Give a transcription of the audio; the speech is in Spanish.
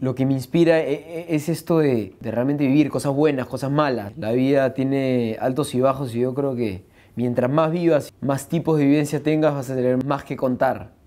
lo que me inspira e, e, es esto de, realmente vivir cosas buenas, cosas malas. La vida tiene altos y bajos y yo creo que mientras más vivas, más tipos de vivencia tengas, vas a tener más que contar.